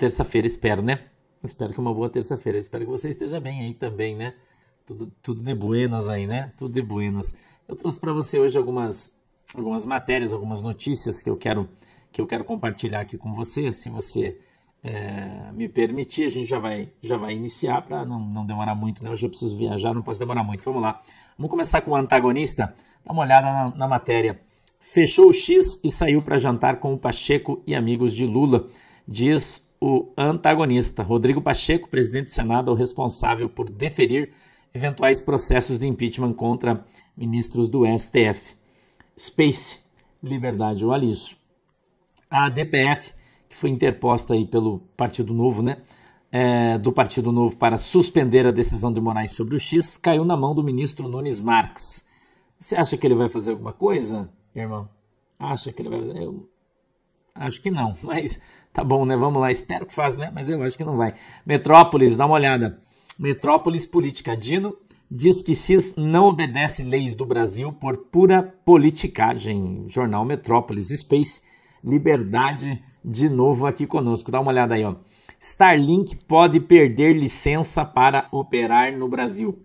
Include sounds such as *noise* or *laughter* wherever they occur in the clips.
terça-feira, espero, né? Espero que uma boa terça-feira. Espero que você esteja bem aí também, né? Tudo, tudo de buenas aí, né? Tudo de buenas. Eu trouxe para você hoje algumas, algumas matérias, algumas notícias que eu quero que eu quero compartilhar aqui com você. Se você é, me permitir, a gente já vai, já vai iniciar para não, não demorar muito, né? Hoje eu preciso viajar, não posso demorar muito. Vamos lá. Vamos começar com o antagonista. Dá uma olhada na, na matéria. Fechou o X e saiu para jantar com o Pacheco e amigos de Lula, diz o antagonista. Rodrigo Pacheco, presidente do Senado, é o responsável por deferir eventuais processos de impeachment contra ministros do STF. Space, Liberdade ou Aliso. A DPF, que foi interposta aí pelo Partido Novo, né? É, do Partido Novo para suspender a decisão de Moraes sobre o X, caiu na mão do ministro Nunes Marques. Você acha que ele vai fazer alguma coisa, irmão? Acha que ele vai fazer? Eu acho que não, *laughs* mas Tá bom, né? Vamos lá, espero que faça, né? Mas eu acho que não vai. Metrópolis, dá uma olhada. Metrópolis Política. Dino diz que cis não obedece leis do Brasil por pura politicagem. Jornal Metrópolis Space. Liberdade de novo aqui conosco. Dá uma olhada aí, ó. Starlink pode perder licença para operar no Brasil.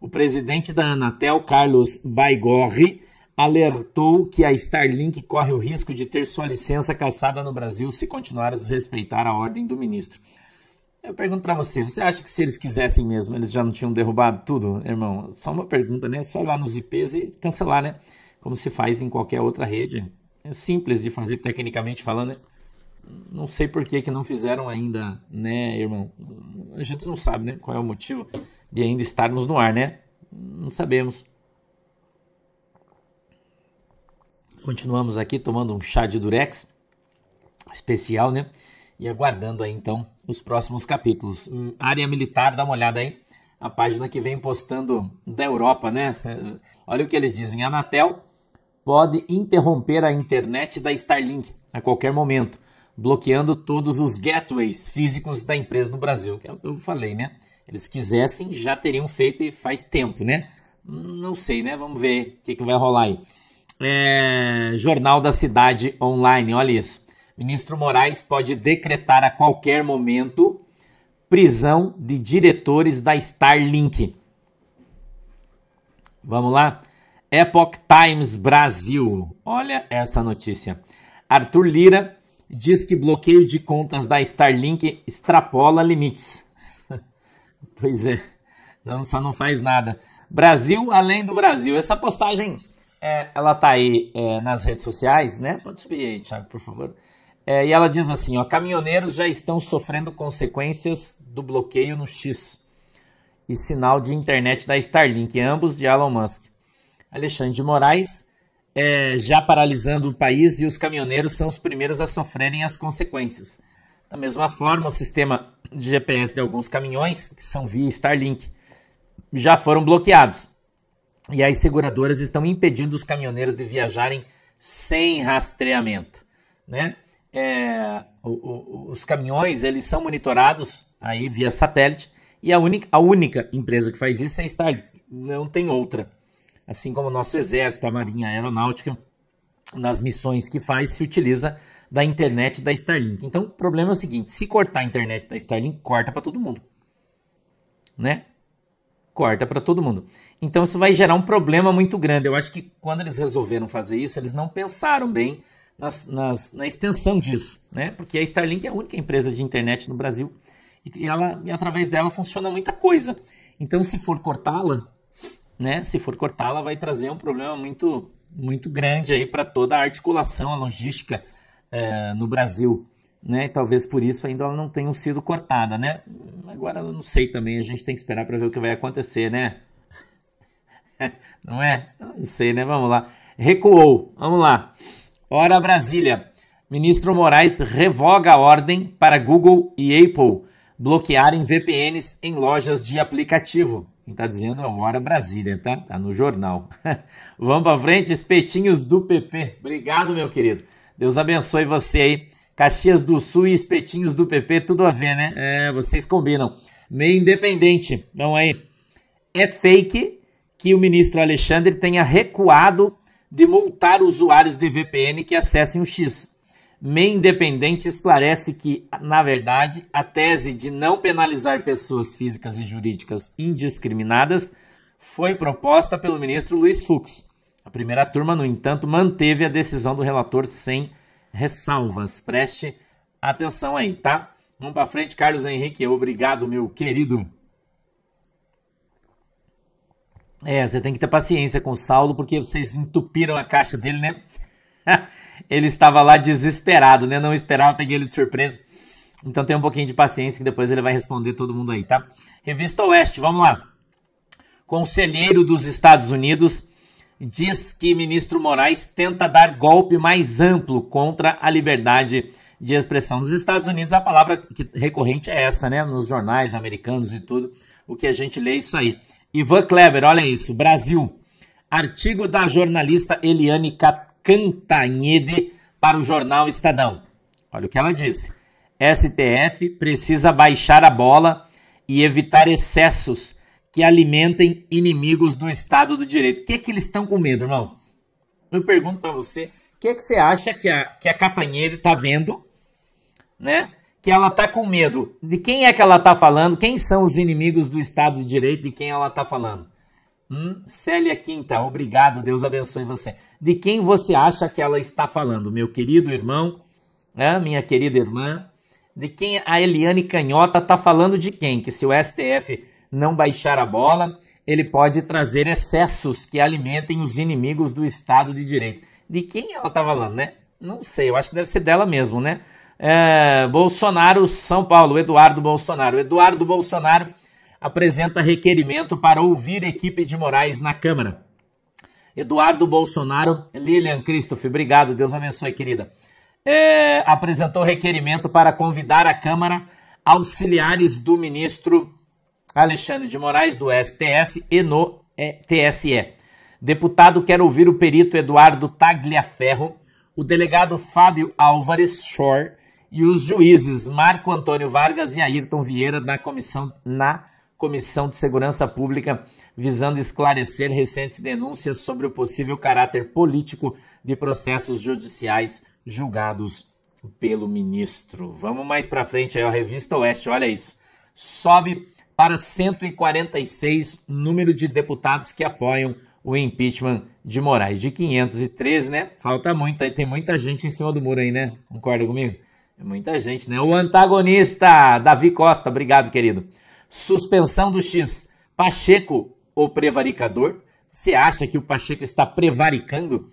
O presidente da Anatel, Carlos Baigorre, alertou que a Starlink corre o risco de ter sua licença caçada no Brasil se continuar a desrespeitar a ordem do ministro. Eu pergunto para você, você acha que se eles quisessem mesmo, eles já não tinham derrubado tudo, irmão? Só uma pergunta, né? É só ir lá nos IPs e cancelar, né? Como se faz em qualquer outra rede. É simples de fazer tecnicamente falando, né? Não sei por que, que não fizeram ainda, né, irmão? A gente não sabe, né? Qual é o motivo de ainda estarmos no ar, né? Não sabemos. Continuamos aqui tomando um chá de durex especial, né? E aguardando aí então os próximos capítulos. Um, área militar, dá uma olhada aí. A página que vem postando da Europa, né? *laughs* Olha o que eles dizem. A Anatel pode interromper a internet da Starlink a qualquer momento, bloqueando todos os gateways físicos da empresa no Brasil, que é o que eu falei, né? Eles quisessem, já teriam feito e faz tempo, né? Não sei, né? Vamos ver o que, que vai rolar aí é, Jornal da Cidade Online. Olha isso. Ministro Moraes pode decretar a qualquer momento prisão de diretores da Starlink. Vamos lá? Epoch Times Brasil. Olha essa notícia. Arthur Lira diz que bloqueio de contas da Starlink extrapola limites. *laughs* pois é, não, só não faz nada. Brasil além do Brasil. Essa postagem é, ela tá aí é, nas redes sociais, né? Pode subir aí, Thiago, por favor. É, e ela diz assim: ó, caminhoneiros já estão sofrendo consequências do bloqueio no X e sinal de internet da Starlink, ambos de Elon Musk. Alexandre de Moraes é, já paralisando o país e os caminhoneiros são os primeiros a sofrerem as consequências. Da mesma forma, o sistema de GPS de alguns caminhões, que são via Starlink, já foram bloqueados e as seguradoras estão impedindo os caminhoneiros de viajarem sem rastreamento, né? É, o, o, os caminhões eles são monitorados aí via satélite e a única, a única empresa que faz isso é a Starlink, não tem outra. Assim como o nosso exército, a marinha, a aeronáutica, nas missões que faz se utiliza da internet da Starlink. Então o problema é o seguinte: se cortar a internet da Starlink, corta para todo mundo, né? corta para todo mundo. Então isso vai gerar um problema muito grande. Eu acho que quando eles resolveram fazer isso, eles não pensaram bem nas, nas, na extensão disso, né? Porque a Starlink é a única empresa de internet no Brasil e, ela, e através dela funciona muita coisa. Então se for cortá-la, né? Se for cortá-la, vai trazer um problema muito muito grande aí para toda a articulação, a logística é, no Brasil né? E talvez por isso ainda ela não tenha sido cortada, né? Agora eu não sei também, a gente tem que esperar para ver o que vai acontecer, né? *laughs* não é? Não sei, né? Vamos lá. Recuou. Vamos lá. Ora Brasília. Ministro Moraes revoga a ordem para Google e Apple bloquearem VPNs em lojas de aplicativo. Quem está dizendo é o Hora Brasília, tá? Tá no jornal. *laughs* Vamos para frente, espetinhos do PP. Obrigado, meu querido. Deus abençoe você aí Caxias do Sul e espetinhos do PP, tudo a ver, né? É, vocês combinam. Meio independente, então aí. É fake que o ministro Alexandre tenha recuado de multar usuários de VPN que acessem o X. Meio independente esclarece que, na verdade, a tese de não penalizar pessoas físicas e jurídicas indiscriminadas foi proposta pelo ministro Luiz Fux. A primeira turma, no entanto, manteve a decisão do relator sem ressalvas. Preste atenção aí, tá? Vamos para frente, Carlos Henrique. Obrigado, meu querido. É, você tem que ter paciência com o Saulo, porque vocês entupiram a caixa dele, né? *laughs* ele estava lá desesperado, né? Não esperava, peguei ele de surpresa. Então tem um pouquinho de paciência que depois ele vai responder todo mundo aí, tá? Revista Oeste, vamos lá. Conselheiro dos Estados Unidos diz que ministro Moraes tenta dar golpe mais amplo contra a liberdade de expressão. Nos Estados Unidos, a palavra recorrente é essa, né? Nos jornais americanos e tudo, o que a gente lê é isso aí. Ivan Kleber, olha isso. Brasil. Artigo da jornalista Eliane Cantanhede para o jornal Estadão. Olha o que ela disse. STF precisa baixar a bola e evitar excessos que alimentem inimigos do Estado do Direito. O que é que eles estão com medo, irmão? Eu pergunto para você, o que é que você acha que a, que a Catanheira está vendo, né? Que ela está com medo. De quem é que ela está falando? Quem são os inimigos do Estado de Direito? De quem ela está falando? Hum? Célia Quinta, então. obrigado, Deus abençoe você. De quem você acha que ela está falando, meu querido irmão, né? minha querida irmã? De quem a Eliane Canhota está falando de quem? Que se o STF não baixar a bola, ele pode trazer excessos que alimentem os inimigos do Estado de Direito. De quem ela está falando, né? Não sei, eu acho que deve ser dela mesmo, né? É, Bolsonaro, São Paulo, Eduardo Bolsonaro. Eduardo Bolsonaro apresenta requerimento para ouvir equipe de Moraes na Câmara. Eduardo Bolsonaro, Lilian Christoph, obrigado, Deus abençoe, querida. É, apresentou requerimento para convidar a Câmara auxiliares do ministro Alexandre de Moraes, do STF e no TSE. Deputado quer ouvir o perito Eduardo Tagliaferro, o delegado Fábio Álvares Shore e os juízes Marco Antônio Vargas e Ayrton Vieira na comissão, na comissão de Segurança Pública, visando esclarecer recentes denúncias sobre o possível caráter político de processos judiciais julgados pelo ministro. Vamos mais para frente aí, a revista Oeste, olha isso. Sobe para 146 número de deputados que apoiam o impeachment de Moraes. De 513, né? Falta muito, aí tem muita gente em cima do muro aí, né? Concorda comigo? É muita gente, né? O antagonista, Davi Costa, obrigado, querido. Suspensão do X. Pacheco, o prevaricador. Você acha que o Pacheco está prevaricando?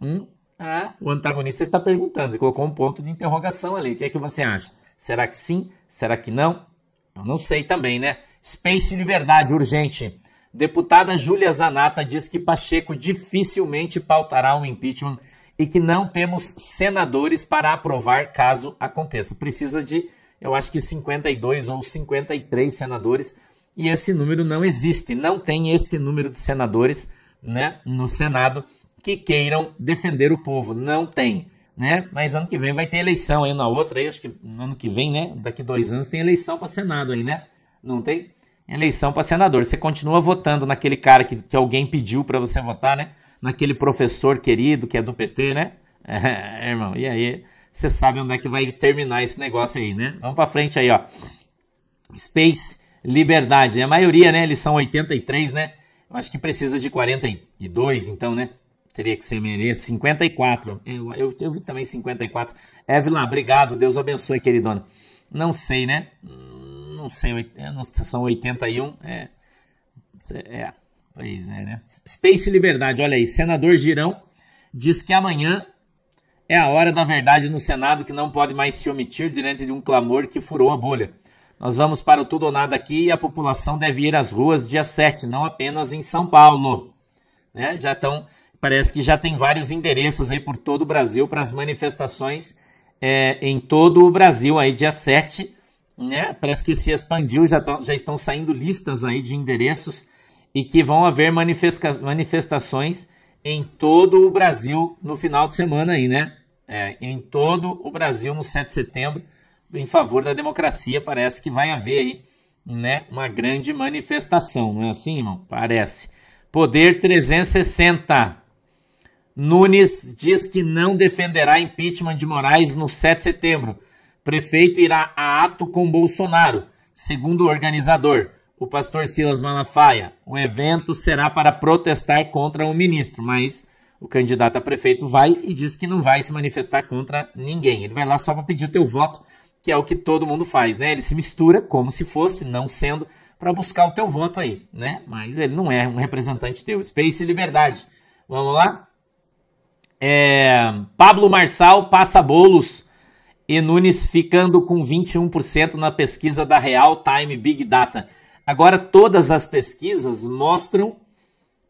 Hum? Ah, o antagonista está perguntando, ele colocou um ponto de interrogação ali. O que é que você acha? Será que sim? Será que não? Eu não sei também, né? Space Liberdade, urgente. Deputada Júlia Zanata diz que Pacheco dificilmente pautará um impeachment e que não temos senadores para aprovar caso aconteça. Precisa de, eu acho que 52 ou 53 senadores e esse número não existe, não tem este número de senadores, né, no Senado que queiram defender o povo, não tem né? Mas ano que vem vai ter eleição aí na outra, aí, acho que ano que vem, né? Daqui dois anos tem eleição para Senado aí, né? Não tem eleição para senador. Você continua votando naquele cara que, que alguém pediu para você votar, né? Naquele professor querido que é do PT, né? *laughs* É, irmão, e aí você sabe onde é que vai terminar esse negócio aí, né? Vamos para frente aí, ó. Space Liberdade. A maioria, né? Eles são 83, né? Eu acho que precisa de 42, então, né? Teria que ser Menezes, 54. Eu, eu, eu vi também 54. Évila, obrigado. Deus abençoe, queridona. Não sei, né? Não sei, é, são 81. É. é. Pois é, né? Space Liberdade, olha aí. Senador Girão diz que amanhã é a hora da verdade no Senado que não pode mais se omitir diante de um clamor que furou a bolha. Nós vamos para o tudo ou nada aqui e a população deve ir às ruas dia 7, não apenas em São Paulo. Né? Já estão Parece que já tem vários endereços aí por todo o Brasil para as manifestações é, em todo o Brasil aí dia 7, né? Parece que se expandiu, já, já estão saindo listas aí de endereços e que vão haver manifesta manifestações em todo o Brasil no final de semana aí, né? É, em todo o Brasil no 7 de setembro em favor da democracia, parece que vai haver aí, né, uma grande manifestação, não é assim, irmão? Parece. Poder 360. Nunes diz que não defenderá impeachment de Moraes no 7 de setembro. Prefeito irá a ato com Bolsonaro, segundo o organizador, o pastor Silas Malafaia. O evento será para protestar contra o ministro, mas o candidato a prefeito vai e diz que não vai se manifestar contra ninguém. Ele vai lá só para pedir o teu voto, que é o que todo mundo faz, né? Ele se mistura como se fosse, não sendo, para buscar o teu voto aí, né? Mas ele não é um representante teu. Space e Liberdade. Vamos lá? É, Pablo Marçal passa bolos e Nunes ficando com 21% na pesquisa da Real Time Big Data. Agora todas as pesquisas mostram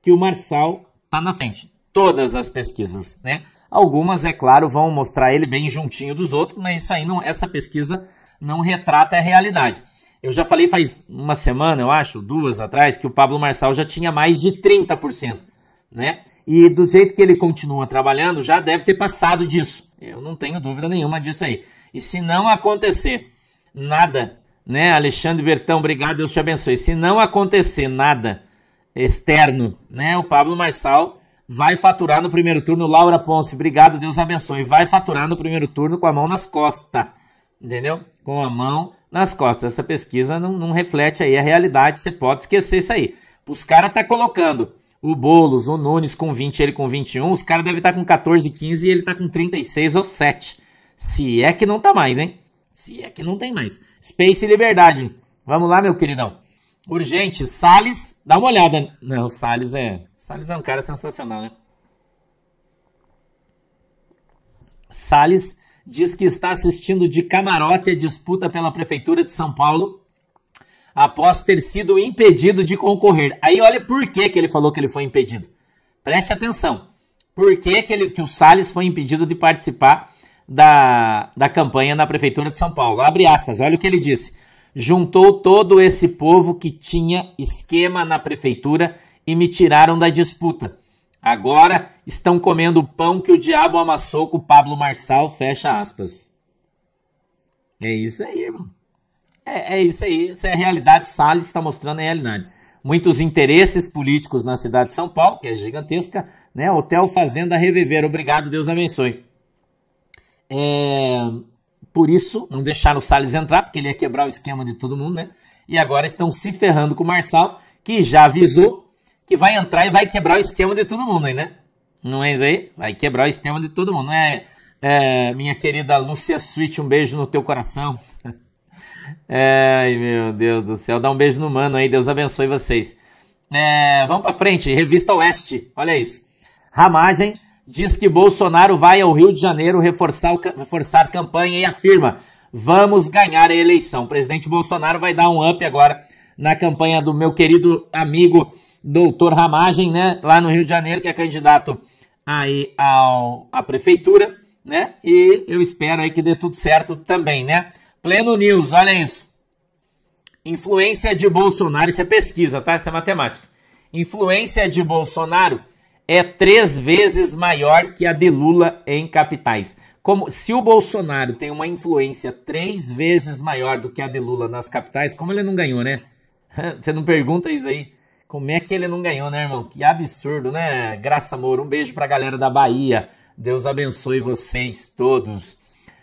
que o Marçal está na frente. Todas as pesquisas, né? Algumas, é claro, vão mostrar ele bem juntinho dos outros, mas isso aí não, essa pesquisa não retrata a realidade. Eu já falei faz uma semana, eu acho, duas atrás, que o Pablo Marçal já tinha mais de 30%, né? E do jeito que ele continua trabalhando, já deve ter passado disso. Eu não tenho dúvida nenhuma disso aí. E se não acontecer nada, né, Alexandre Bertão, obrigado, Deus te abençoe. Se não acontecer nada externo, né, o Pablo Marçal vai faturar no primeiro turno. Laura Ponce, obrigado, Deus abençoe. Vai faturar no primeiro turno com a mão nas costas, entendeu? Com a mão nas costas. Essa pesquisa não, não reflete aí a realidade, você pode esquecer isso aí. Os caras estão tá colocando o Boulos, o Nunes com 20, ele com 21. Os caras devem estar tá com 14, 15 e ele está com 36 ou 7. Se é que não tá mais, hein? Se é que não tem mais. Space e Liberdade. Vamos lá, meu queridão. Urgente, Salles, dá uma olhada. Não, Salles é. Salles é um cara sensacional, né? Salles diz que está assistindo de camarote a disputa pela Prefeitura de São Paulo após ter sido impedido de concorrer. Aí olha por que, que ele falou que ele foi impedido. Preste atenção. Por que, que, ele, que o Salles foi impedido de participar da, da campanha na Prefeitura de São Paulo? Abre aspas, olha o que ele disse. Juntou todo esse povo que tinha esquema na Prefeitura e me tiraram da disputa. Agora estão comendo o pão que o diabo amassou com o Pablo Marçal, fecha aspas. É isso aí, irmão. É, é isso aí, isso é a realidade. Salles está mostrando a realidade. Muitos interesses políticos na cidade de São Paulo, que é gigantesca, né? Hotel Fazenda Reviver. Obrigado, Deus abençoe. É, por isso, não deixaram o Salles entrar, porque ele ia quebrar o esquema de todo mundo, né? E agora estão se ferrando com o Marçal, que já avisou que vai entrar e vai quebrar o esquema de todo mundo aí, né? Não é isso aí? Vai quebrar o esquema de todo mundo. Não é, é minha querida Lúcia Switch, um beijo no teu coração. Ai, meu Deus do céu. Dá um beijo no mano aí. Deus abençoe vocês. É, vamos para frente. Revista Oeste. Olha isso. Ramagem diz que Bolsonaro vai ao Rio de Janeiro reforçar, reforçar campanha e afirma: vamos ganhar a eleição. O presidente Bolsonaro vai dar um up agora na campanha do meu querido amigo doutor Ramagem, né? Lá no Rio de Janeiro, que é candidato aí ao, à prefeitura, né? E eu espero aí que dê tudo certo também, né? Pleno News, olha isso. Influência de Bolsonaro, isso é pesquisa, tá? Isso é matemática. Influência de Bolsonaro é três vezes maior que a de Lula em capitais. Como se o Bolsonaro tem uma influência três vezes maior do que a de Lula nas capitais, como ele não ganhou, né? *laughs* Você não pergunta isso aí. Como é que ele não ganhou, né, irmão? Que absurdo, né? Graça amor, um beijo pra galera da Bahia. Deus abençoe vocês todos.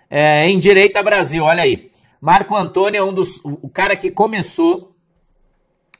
É, em direita Brasil, olha aí. Marco Antônio é um dos. O cara que começou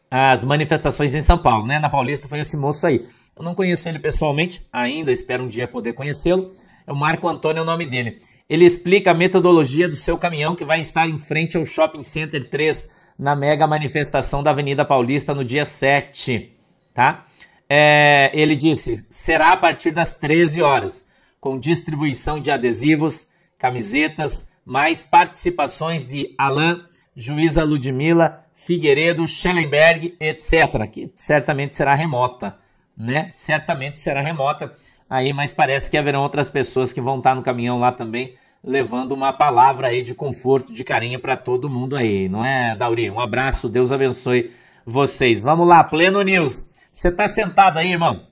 as manifestações em São Paulo, né? Na Paulista foi esse moço aí. Eu não conheço ele pessoalmente ainda, espero um dia poder conhecê-lo. É o Marco Antônio é o nome dele. Ele explica a metodologia do seu caminhão que vai estar em frente ao Shopping Center 3 na mega manifestação da Avenida Paulista no dia 7, tá? É, ele disse: será a partir das 13 horas, com distribuição de adesivos, camisetas, mais participações de Alain, juíza Ludmila, Figueiredo, Schellenberg, etc., que certamente será remota, né? Certamente será remota aí, mas parece que haverão outras pessoas que vão estar no caminhão lá também, levando uma palavra aí de conforto, de carinho para todo mundo aí, não é, Dauri? Um abraço, Deus abençoe vocês. Vamos lá, Pleno News. Você está sentado aí, irmão?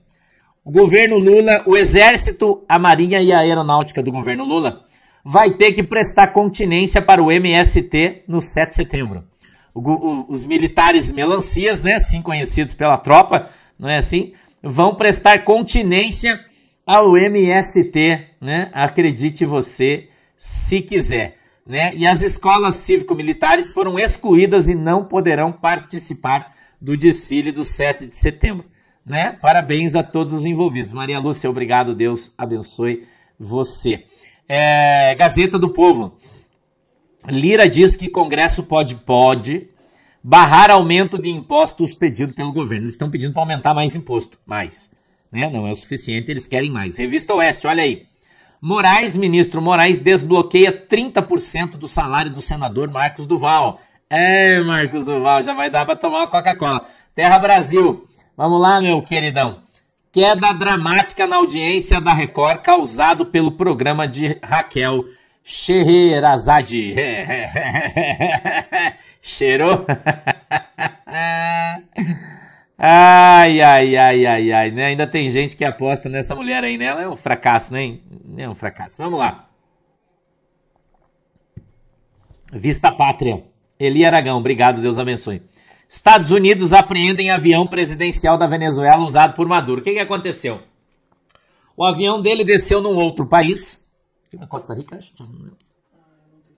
O governo Lula, o Exército, a Marinha e a Aeronáutica do governo Lula vai ter que prestar continência para o MST no 7 de setembro. O, o, os militares melancias, né, assim conhecidos pela tropa, não é assim? Vão prestar continência ao MST, né? Acredite você, se quiser, né? E as escolas cívico-militares foram excluídas e não poderão participar do desfile do 7 de setembro, né? Parabéns a todos os envolvidos. Maria Lúcia, obrigado, Deus abençoe você é, Gazeta do Povo. Lira diz que Congresso pode, pode barrar aumento de impostos pedido pelo governo. Eles estão pedindo para aumentar mais imposto, mais. Né? Não é o suficiente, eles querem mais. Revista Oeste, olha aí. Moraes, ministro Moraes, desbloqueia 30% do salário do senador Marcos Duval. É, Marcos Duval, já vai dar para tomar uma Coca-Cola. Terra Brasil, vamos lá, meu queridão. Queda dramática na audiência da Record causado pelo programa de Raquel Scheherazade. *laughs* Cheirou? *laughs* ai, ai, ai, ai, ai, né? Ainda tem gente que aposta nessa mulher aí, né? Ela é um fracasso, né? É um fracasso. Vamos lá. Vista Pátria. Eli Aragão, obrigado, Deus abençoe. Estados Unidos apreendem avião presidencial da Venezuela usado por Maduro. O que, que aconteceu? O avião dele desceu num outro país, Costa Rica, acho, não né?